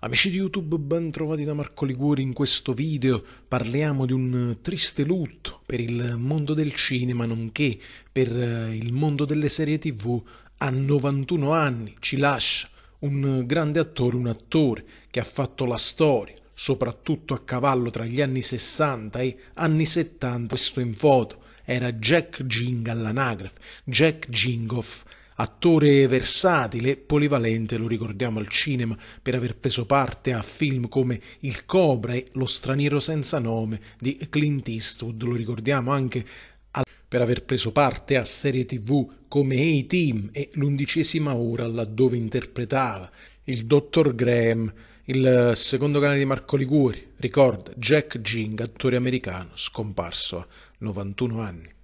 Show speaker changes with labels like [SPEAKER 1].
[SPEAKER 1] Amici di YouTube, ben trovati da Marco Liguori. In questo video parliamo di un eh, triste lutto per il mondo del cinema, nonché per eh, il mondo delle serie TV. A 91 anni ci lascia un eh, grande attore, un attore che ha fatto la storia, soprattutto a cavallo tra gli anni 60 e anni 70. Questo in foto era Jack Ging all'anagrafe, Jack Gingoff Attore versatile, polivalente, lo ricordiamo al cinema per aver preso parte a film come Il Cobra e Lo straniero senza nome di Clint Eastwood, lo ricordiamo anche per aver preso parte a serie tv come A-Team e L'undicesima ora laddove interpretava il dottor Graham, il secondo canale di Marco Liguri, ricorda Jack Jing, attore americano, scomparso a 91 anni.